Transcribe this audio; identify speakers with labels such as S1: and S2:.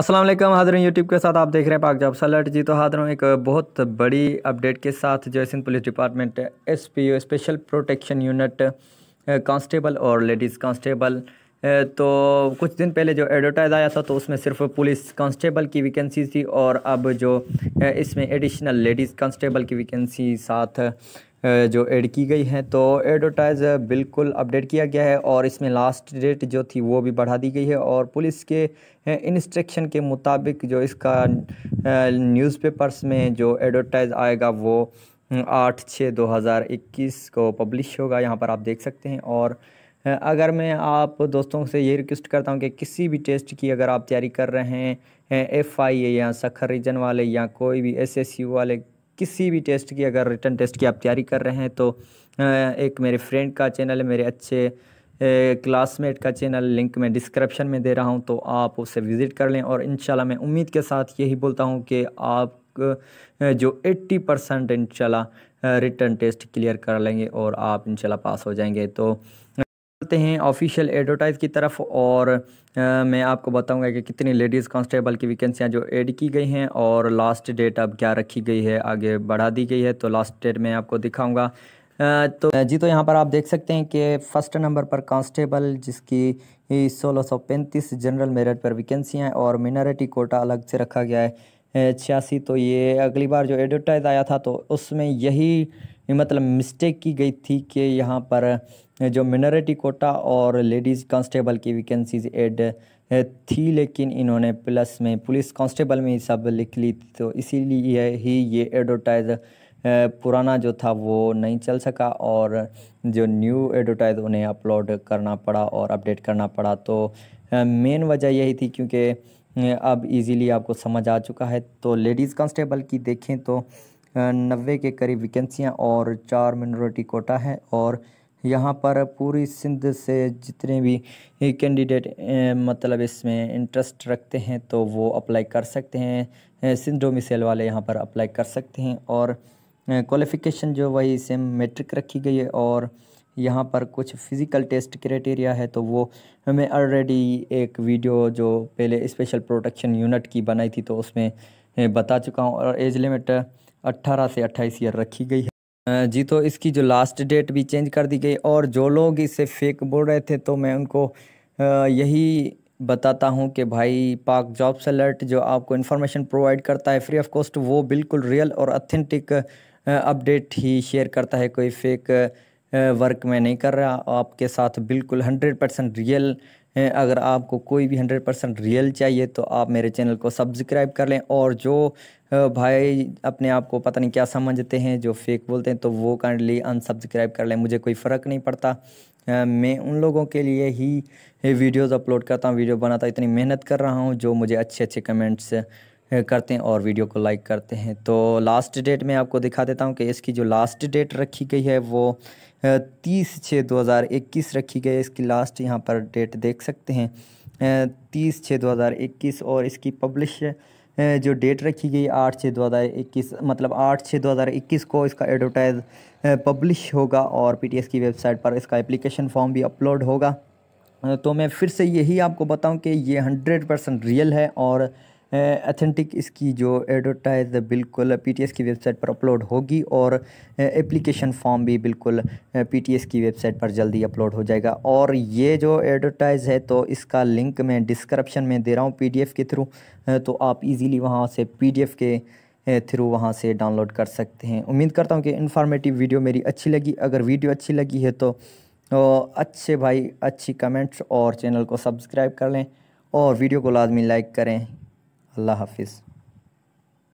S1: Aslam हाजरीन YouTube के साथ आप देख रहे हैं पाक जॉब सलट जी तो हाजिर हूँ एक बहुत बड़ी अपडेट के साथ जो है Sindh police department S P special protection unit constable और लेडीज़ कांस्टेबल तो कुछ दिन पहले जो एडवर्टाइज आया था तो उसमें सिर्फ पुलिस कांस्टेबल की वैकेंसी थी और अब जो इसमें एडिशनल लेडीज़ कांस्टेबल की वैकेंसी साथ जो ऐड की गई हैं तो एडवर्टाइज बिल्कुल अपडेट किया गया है और इसमें लास्ट डेट जो थी वो भी बढ़ा दी गई है और पुलिस के इंस्ट्रक्शन के मुताबिक जो इसका न्यूज़पेपर्स में जो एडवर्टाइज आएगा वो आठ छः दो हज़ार इक्कीस को पब्लिश होगा यहाँ पर आप देख सकते हैं और अगर मैं आप दोस्तों से ये रिक्वेस्ट करता हूँ कि किसी भी टेस्ट की अगर आप तैयारी कर रहे हैं एफ आई ए या सखर रीजन वाले या कोई भी एस एस यू वाले किसी भी टेस्ट की अगर रिटर्न टेस्ट की आप तैयारी कर रहे हैं तो एक मेरे फ्रेंड का चैनल है मेरे अच्छे क्लासमेट का चैनल लिंक मैं डिस्क्रिप्शन में दे रहा हूं तो आप उसे विज़िट कर लें और इनशाला मैं उम्मीद के साथ यही बोलता हूं कि आप जो 80 परसेंट इनशाला रिटर्न टेस्ट क्लियर कर लेंगे और आप इनशाला पास हो जाएंगे तो करते हैं ऑफिशियल एडवर्टाइज़ की तरफ और आ, मैं आपको बताऊंगा कि कितनी लेडीज़ कांस्टेबल की वैकेंसियां जो ऐड की गई हैं और लास्ट डेट अब क्या रखी गई है आगे बढ़ा दी गई है तो लास्ट डेट मैं आपको दिखाऊंगा तो जी तो यहाँ पर आप देख सकते हैं कि फर्स्ट नंबर पर कांस्टेबल जिसकी सोलह सौ पैंतीस जनरल मेरिट पर वैकेंसियाँ और मिनारिटी कोटा अलग से रखा गया है छियासी तो ये अगली बार जो एडवर्टाइज आया था तो उसमें यही मतलब मिस्टेक की गई थी कि यहाँ पर जो मिनोरिटी कोटा और लेडीज़ कांस्टेबल की वैकेंसीज एड थी लेकिन इन्होंने प्लस में पुलिस कांस्टेबल में ही सब लिख ली तो इसीलिए ही ये एडवर्टाइज़ पुराना जो था वो नहीं चल सका और जो न्यू एडवर्टाइज उन्हें अपलोड करना पड़ा और अपडेट करना पड़ा तो मेन वजह यही थी क्योंकि अब इजीली आपको समझ आ चुका है तो लेडीज़ कांस्टेबल की देखें तो नब्बे के करीब वैकेंसियां और चार मिनोरिटी कोटा है और यहाँ पर पूरी सिंध से जितने भी कैंडिडेट मतलब इसमें इंटरेस्ट रखते हैं तो वो अप्लाई कर सकते हैं सिंध डोमिसल वाले यहाँ पर अप्लाई कर सकते हैं और क्वालिफ़िकेशन जो वही सेम मेट्रिक रखी गई है और यहाँ पर कुछ फिज़िकल टेस्ट क्राइटेरिया है तो वो हमें ऑलरेडी एक वीडियो जो पहले स्पेशल प्रोटेक्शन यूनिट की बनाई थी तो उसमें बता चुका हूँ और एज लिमिट 18 से 28 ईयर रखी गई है जी तो इसकी जो लास्ट डेट भी चेंज कर दी गई और जो लोग इसे फेक बोल रहे थे तो मैं उनको यही बताता हूं कि भाई पाक जॉब्स अलर्ट जो आपको इन्फॉर्मेशन प्रोवाइड करता है फ्री ऑफ कॉस्ट वो बिल्कुल रियल और अथेंटिक अपडेट ही शेयर करता है कोई फेक वर्क में नहीं कर रहा आपके साथ बिल्कुल हंड्रेड परसेंट रियल अगर आपको कोई भी हंड्रेड परसेंट रियल चाहिए तो आप मेरे चैनल को सब्सक्राइब कर लें और जो भाई अपने आप को पता नहीं क्या समझते हैं जो फेक बोलते हैं तो वो काइंडली अनसब्सक्राइब कर लें मुझे कोई फ़र्क नहीं पड़ता मैं उन लोगों के लिए ही वीडियोस अपलोड करता हूँ वीडियो बनाता इतनी मेहनत कर रहा हूँ जो मुझे अच्छे अच्छे कमेंट्स करते हैं और वीडियो को लाइक करते हैं तो लास्ट डेट मैं आपको दिखा देता हूं कि इसकी जो लास्ट डेट रखी गई है वो तीस छः दो हज़ार इक्कीस रखी गई है इसकी लास्ट यहाँ पर डेट देख सकते हैं तीस छः दो हज़ार इक्कीस और इसकी पब्लिश जो डेट रखी गई आठ छः दो हज़ार इक्कीस मतलब आठ छः दो हज़ार इक्कीस को इसका एडवर्टाइज पब्लिश होगा और एस की वेबसाइट पर इसका एप्लीकेशन फॉर्म भी अपलोड होगा तो मैं फिर से यही आपको बताऊं कि ये हंड्रेड परसेंट रियल है और अथेंटिक इसकी जो एडवर्टाइज बिल्कुल पीटीएस की वेबसाइट पर अपलोड होगी और एप्लीकेशन फॉर्म भी बिल्कुल पीटीएस की वेबसाइट पर जल्दी अपलोड हो जाएगा और ये जो एडवर्टाइज़ है तो इसका लिंक मैं डिस्क्रिप्शन में दे रहा हूँ पीडीएफ के थ्रू तो आप इजीली वहाँ से पीडीएफ के थ्रू वहाँ से डाउनलोड कर सकते हैं उम्मीद करता हूँ कि इन्फॉर्मेटिव वीडियो मेरी अच्छी लगी अगर वीडियो अच्छी लगी है तो अच्छे भाई अच्छी कमेंट्स और चैनल को सब्सक्राइब कर लें और वीडियो को लाजमी लाइक करें अल्लाह हाफिज़